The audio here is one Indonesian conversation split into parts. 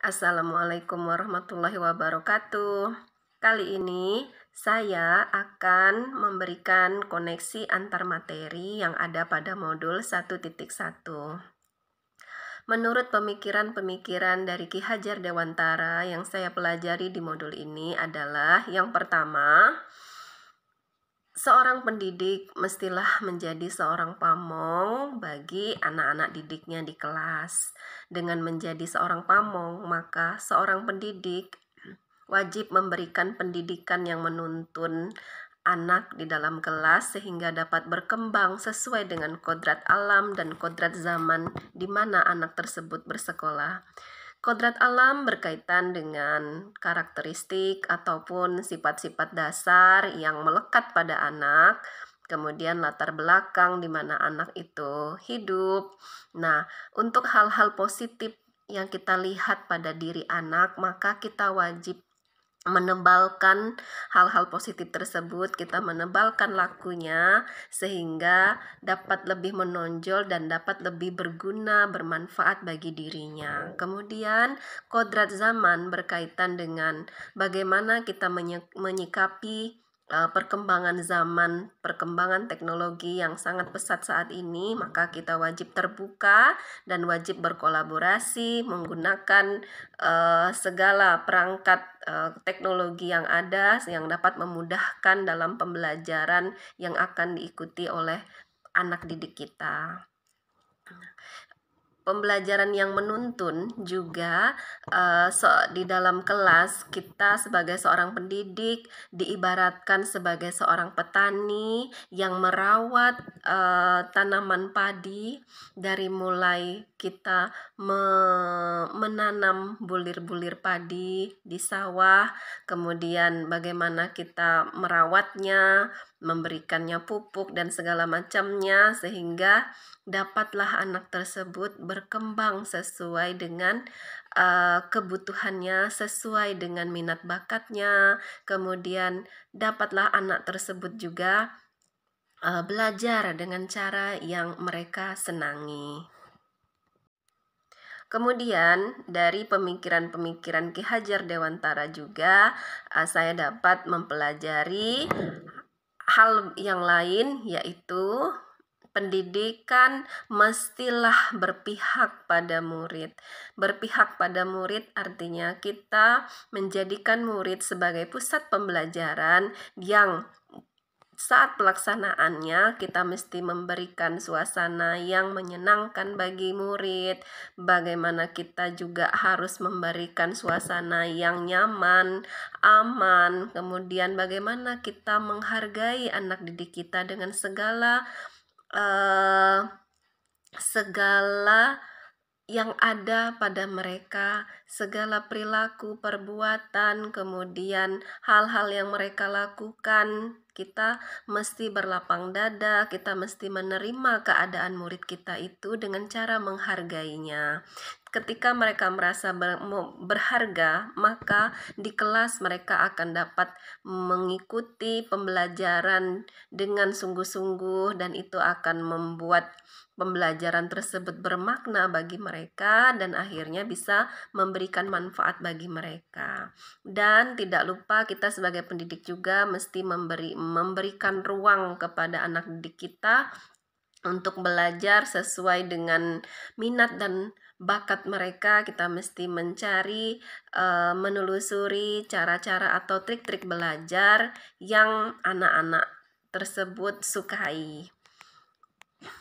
Assalamualaikum warahmatullahi wabarakatuh. Kali ini saya akan memberikan koneksi antar materi yang ada pada modul 1.1. Menurut pemikiran-pemikiran dari Ki Hajar Dewantara yang saya pelajari di modul ini adalah yang pertama, Seorang pendidik mestilah menjadi seorang pamong bagi anak-anak didiknya di kelas. Dengan menjadi seorang pamong, maka seorang pendidik wajib memberikan pendidikan yang menuntun anak di dalam kelas sehingga dapat berkembang sesuai dengan kodrat alam dan kodrat zaman di mana anak tersebut bersekolah. Kodrat alam berkaitan dengan karakteristik ataupun sifat-sifat dasar yang melekat pada anak, kemudian latar belakang di mana anak itu hidup. Nah, untuk hal-hal positif yang kita lihat pada diri anak, maka kita wajib menebalkan hal-hal positif tersebut kita menebalkan lakunya sehingga dapat lebih menonjol dan dapat lebih berguna bermanfaat bagi dirinya kemudian kodrat zaman berkaitan dengan bagaimana kita menyikapi Eh, perkembangan zaman, perkembangan teknologi yang sangat pesat saat ini, maka kita wajib terbuka dan wajib berkolaborasi menggunakan uh, segala perangkat uh, teknologi yang ada yang dapat memudahkan dalam pembelajaran yang akan diikuti oleh anak didik kita pembelajaran yang menuntun juga uh, so, di dalam kelas kita sebagai seorang pendidik diibaratkan sebagai seorang petani yang merawat uh, tanaman padi dari mulai kita me menanam bulir-bulir padi di sawah kemudian bagaimana kita merawatnya memberikannya pupuk dan segala macamnya sehingga dapatlah anak tersebut berkembang sesuai dengan uh, kebutuhannya sesuai dengan minat bakatnya kemudian dapatlah anak tersebut juga uh, belajar dengan cara yang mereka senangi Kemudian dari pemikiran-pemikiran Ki Hajar Dewantara juga eh, saya dapat mempelajari hal yang lain yaitu pendidikan mestilah berpihak pada murid. Berpihak pada murid artinya kita menjadikan murid sebagai pusat pembelajaran yang saat pelaksanaannya kita mesti memberikan suasana yang menyenangkan bagi murid. Bagaimana kita juga harus memberikan suasana yang nyaman, aman. Kemudian bagaimana kita menghargai anak didik kita dengan segala uh, segala yang ada pada mereka, segala perilaku, perbuatan, kemudian hal-hal yang mereka lakukan, kita mesti berlapang dada, kita mesti menerima keadaan murid kita itu dengan cara menghargainya. Ketika mereka merasa berharga, maka di kelas mereka akan dapat mengikuti pembelajaran dengan sungguh-sungguh, dan itu akan membuat Pembelajaran tersebut bermakna bagi mereka dan akhirnya bisa memberikan manfaat bagi mereka. Dan tidak lupa kita sebagai pendidik juga mesti memberi memberikan ruang kepada anak didik kita untuk belajar sesuai dengan minat dan bakat mereka kita mesti mencari uh, menelusuri cara-cara atau trik-trik belajar yang anak-anak tersebut sukai.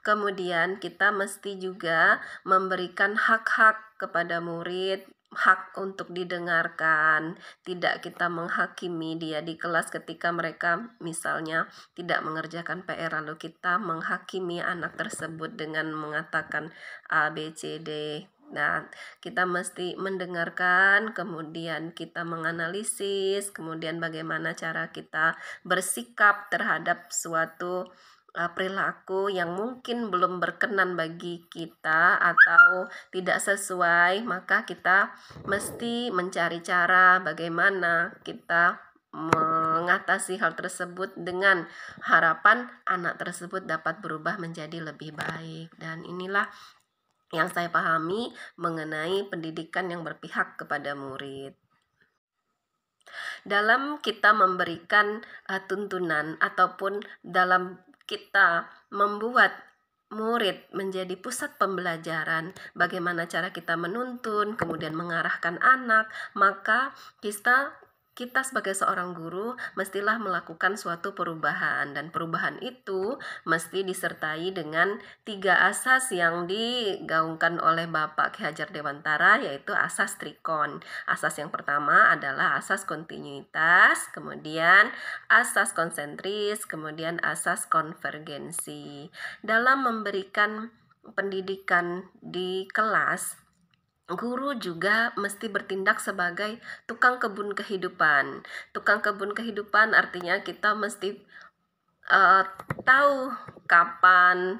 Kemudian kita mesti juga memberikan hak-hak kepada murid hak untuk didengarkan, tidak kita menghakimi dia di kelas ketika mereka misalnya tidak mengerjakan PR lalu kita menghakimi anak tersebut dengan mengatakan A B C D. Nah, kita mesti mendengarkan, kemudian kita menganalisis, kemudian bagaimana cara kita bersikap terhadap suatu perilaku yang mungkin belum berkenan bagi kita atau tidak sesuai, maka kita mesti mencari cara bagaimana kita mengatasi hal tersebut dengan harapan anak tersebut dapat berubah menjadi lebih baik. Dan inilah yang saya pahami mengenai pendidikan yang berpihak kepada murid. Dalam kita memberikan uh, tuntunan ataupun dalam kita membuat murid menjadi pusat pembelajaran, bagaimana cara kita menuntun, kemudian mengarahkan anak, maka kita kita sebagai seorang guru mestilah melakukan suatu perubahan dan perubahan itu mesti disertai dengan tiga asas yang digaungkan oleh Bapak Ki Hajar Dewantara yaitu asas trikon. Asas yang pertama adalah asas kontinuitas, kemudian asas konsentris, kemudian asas konvergensi. Dalam memberikan pendidikan di kelas Guru juga mesti bertindak sebagai tukang kebun kehidupan. Tukang kebun kehidupan artinya kita mesti uh, tahu kapan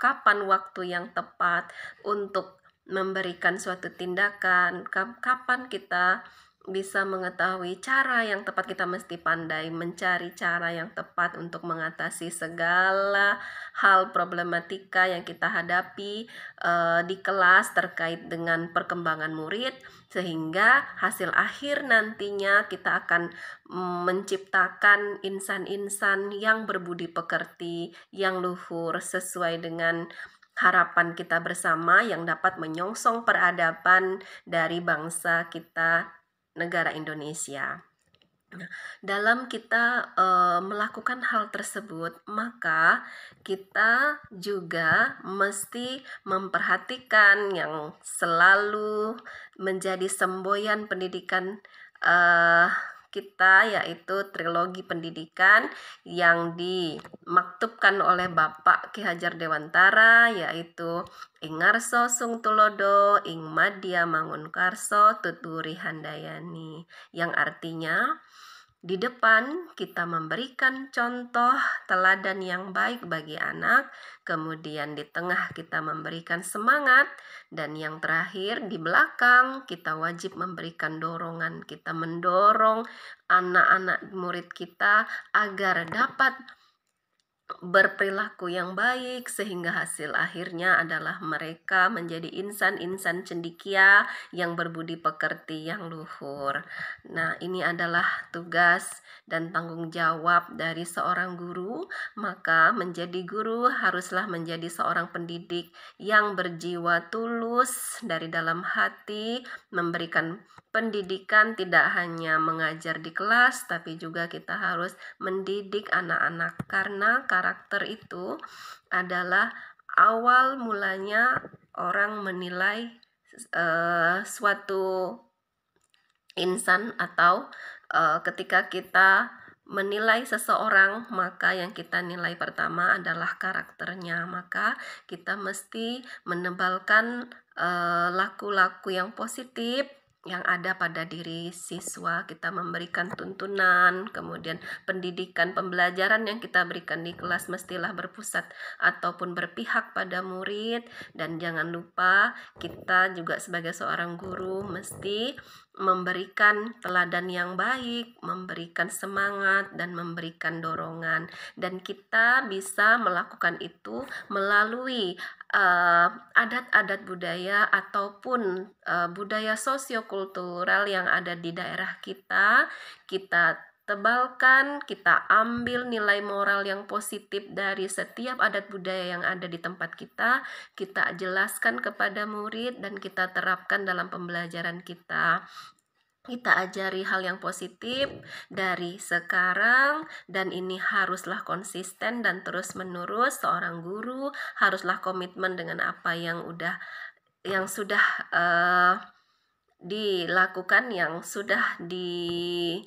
kapan waktu yang tepat untuk memberikan suatu tindakan, kapan kita bisa mengetahui cara yang tepat kita mesti pandai mencari cara yang tepat untuk mengatasi segala hal problematika yang kita hadapi uh, di kelas terkait dengan perkembangan murid sehingga hasil akhir nantinya kita akan mm, menciptakan insan-insan yang berbudi pekerti yang luhur sesuai dengan harapan kita bersama yang dapat menyongsong peradaban dari bangsa kita negara Indonesia. Nah, dalam kita e, melakukan hal tersebut, maka kita juga mesti memperhatikan yang selalu menjadi semboyan pendidikan e, kita yaitu trilogi pendidikan yang dimaktubkan oleh Bapak Ki Hajar Dewantara yaitu Ingarso Sung Tulodo, Ing Madya Mangunkarso, Tuturi Handayani yang artinya di depan, kita memberikan contoh teladan yang baik bagi anak, kemudian di tengah, kita memberikan semangat, dan yang terakhir, di belakang, kita wajib memberikan dorongan. Kita mendorong anak-anak murid kita agar dapat berperilaku yang baik sehingga hasil akhirnya adalah mereka menjadi insan-insan cendikia yang berbudi pekerti yang luhur. Nah, ini adalah tugas dan tanggung jawab dari seorang guru, maka menjadi guru haruslah menjadi seorang pendidik yang berjiwa tulus dari dalam hati, memberikan pendidikan tidak hanya mengajar di kelas, tapi juga kita harus mendidik anak-anak karena karakter itu adalah awal mulanya orang menilai uh, suatu insan atau uh, ketika kita menilai seseorang, maka yang kita nilai pertama adalah karakternya. Maka kita mesti menebalkan eh, laku-laku uh, laku -laku yang positif yang ada pada diri siswa kita memberikan tuntunan kemudian pendidikan pembelajaran yang kita berikan di kelas mestilah berpusat ataupun berpihak pada murid dan jangan lupa kita juga sebagai seorang guru mesti memberikan teladan yang baik, memberikan semangat dan memberikan dorongan dan kita bisa melakukan itu melalui Eh, adat-adat uh, budaya ataupun uh, budaya sosiokultural yang ada di daerah kita, kita tebalkan, kita ambil nilai moral yang positif dari setiap adat budaya yang ada di tempat kita, kita jelaskan kepada murid dan kita terapkan dalam pembelajaran kita kita ajari hal yang positif dari sekarang dan ini haruslah konsisten dan terus menerus seorang guru haruslah komitmen dengan apa yang udah yang sudah uh, dilakukan yang sudah diinginkan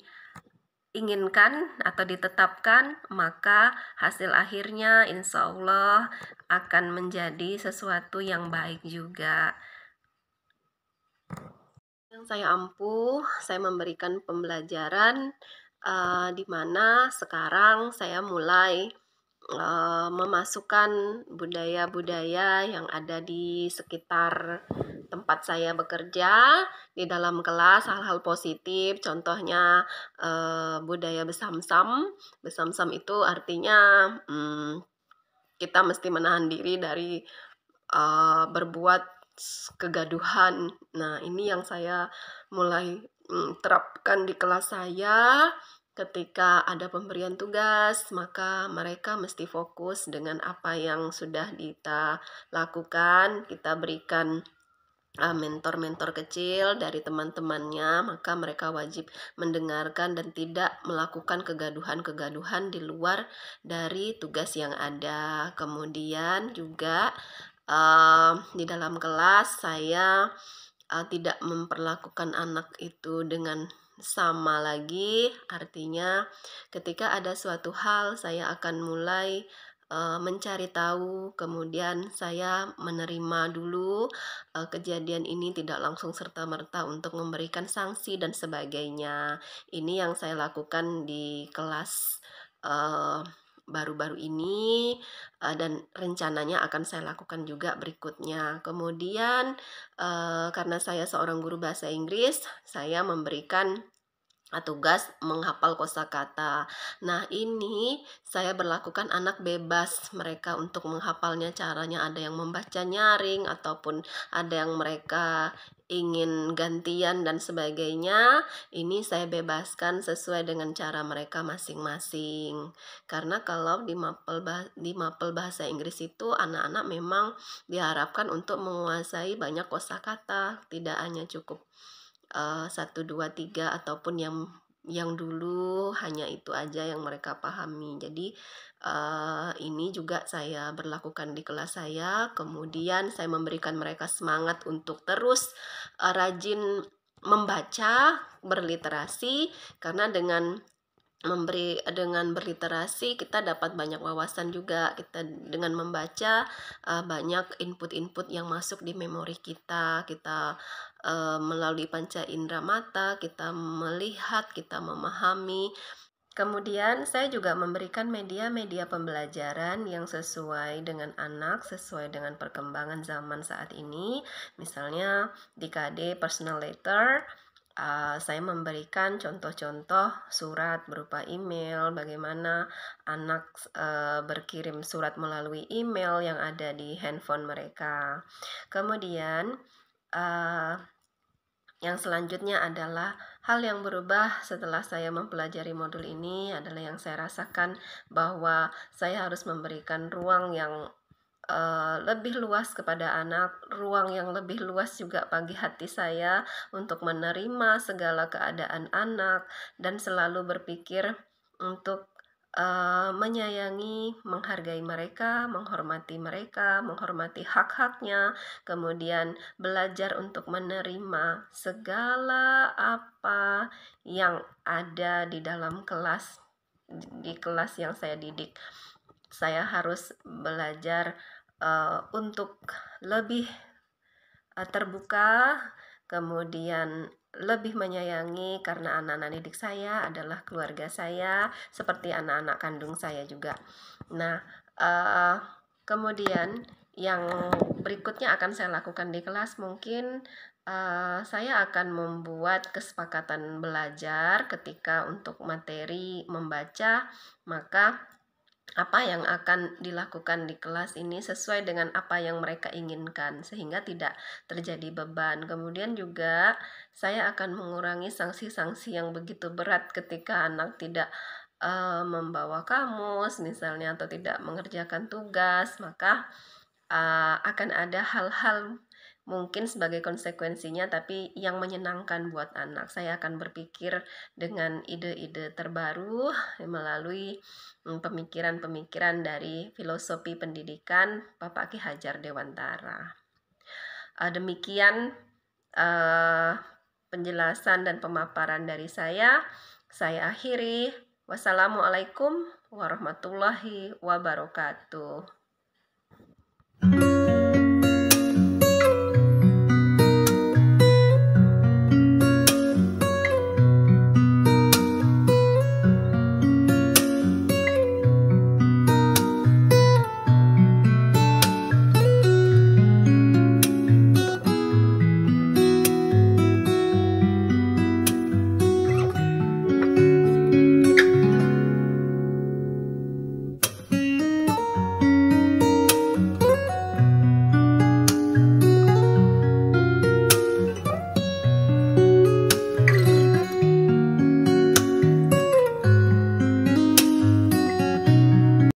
atau ditetapkan maka hasil akhirnya insya Allah akan menjadi sesuatu yang baik juga yang saya ampuh, saya memberikan pembelajaran uh, di mana sekarang saya mulai uh, memasukkan budaya-budaya yang ada di sekitar tempat saya bekerja di dalam kelas hal-hal positif contohnya e, budaya besam sam itu artinya hmm, kita mesti menahan diri dari e, berbuat kegaduhan. Nah, ini yang saya mulai mm, terapkan di kelas saya. Ketika ada pemberian tugas, maka mereka mesti fokus dengan apa yang sudah kita lakukan. Kita berikan ah, mentor-mentor kecil dari teman-temannya, maka mereka wajib mendengarkan dan tidak melakukan kegaduhan-kegaduhan di luar dari tugas yang ada. Kemudian juga uh, di dalam kelas saya uh, tidak memperlakukan anak itu dengan sama lagi artinya ketika ada suatu hal saya akan mulai uh, mencari tahu kemudian saya menerima dulu uh, kejadian ini tidak langsung serta merta untuk memberikan sanksi dan sebagainya ini yang saya lakukan di kelas uh, baru-baru ini uh, dan rencananya akan saya lakukan juga berikutnya. Kemudian uh, karena saya seorang guru bahasa Inggris, saya memberikan tugas menghafal kosakata. Nah, ini saya berlakukan anak bebas mereka untuk menghafalnya caranya ada yang membaca nyaring ataupun ada yang mereka ingin gantian dan sebagainya. Ini saya bebaskan sesuai dengan cara mereka masing-masing. Karena kalau di mapel di mapel bahasa Inggris itu anak-anak memang diharapkan untuk menguasai banyak kosakata, tidak hanya cukup Eh, satu dua tiga ataupun yang yang dulu hanya itu aja yang mereka pahami. Jadi uh, ini juga saya berlakukan di kelas saya. Kemudian saya memberikan mereka semangat untuk terus uh, rajin membaca, berliterasi karena dengan memberi dengan berliterasi kita dapat banyak wawasan juga kita dengan membaca uh, banyak input-input yang masuk di memori kita kita uh, melalui panca indera mata kita melihat kita memahami Kemudian saya juga memberikan media-media pembelajaran yang sesuai dengan anak, sesuai dengan perkembangan zaman saat ini. Misalnya di KD personal letter, uh, saya memberikan contoh-contoh surat berupa email, bagaimana anak uh, berkirim surat melalui email yang ada di handphone mereka. Kemudian, uh, yang selanjutnya adalah hal yang berubah setelah saya mempelajari modul ini adalah yang saya rasakan bahwa saya harus memberikan ruang yang Eh, lebih luas kepada anak, ruang yang lebih luas juga pagi hati saya untuk menerima segala keadaan anak dan selalu berpikir untuk uh, menyayangi, menghargai mereka, menghormati mereka, menghormati hak-haknya, kemudian belajar untuk menerima segala apa yang ada di dalam kelas di kelas yang saya didik. Saya harus belajar uh, untuk lebih uh, terbuka, kemudian lebih menyayangi karena anak-anak didik saya adalah keluarga saya seperti anak-anak kandung saya juga. Nah, uh, kemudian yang berikutnya akan saya lakukan di kelas mungkin uh, saya akan membuat kesepakatan belajar ketika untuk materi membaca maka apa yang akan dilakukan di kelas ini sesuai dengan apa yang mereka inginkan sehingga tidak terjadi beban. Kemudian juga saya akan mengurangi sanksi-sanksi yang begitu berat ketika anak tidak uh, membawa kamus misalnya atau tidak mengerjakan tugas, maka uh, akan ada hal-hal mungkin sebagai konsekuensinya tapi yang menyenangkan buat anak. Saya akan berpikir dengan ide-ide terbaru melalui hmm, pemikiran-pemikiran dari filosofi pendidikan Bapak Ki Hajar Dewantara. Ah, demikian eh, penjelasan dan pemaparan dari saya. Saya akhiri. Wassalamualaikum warahmatullahi wabarakatuh.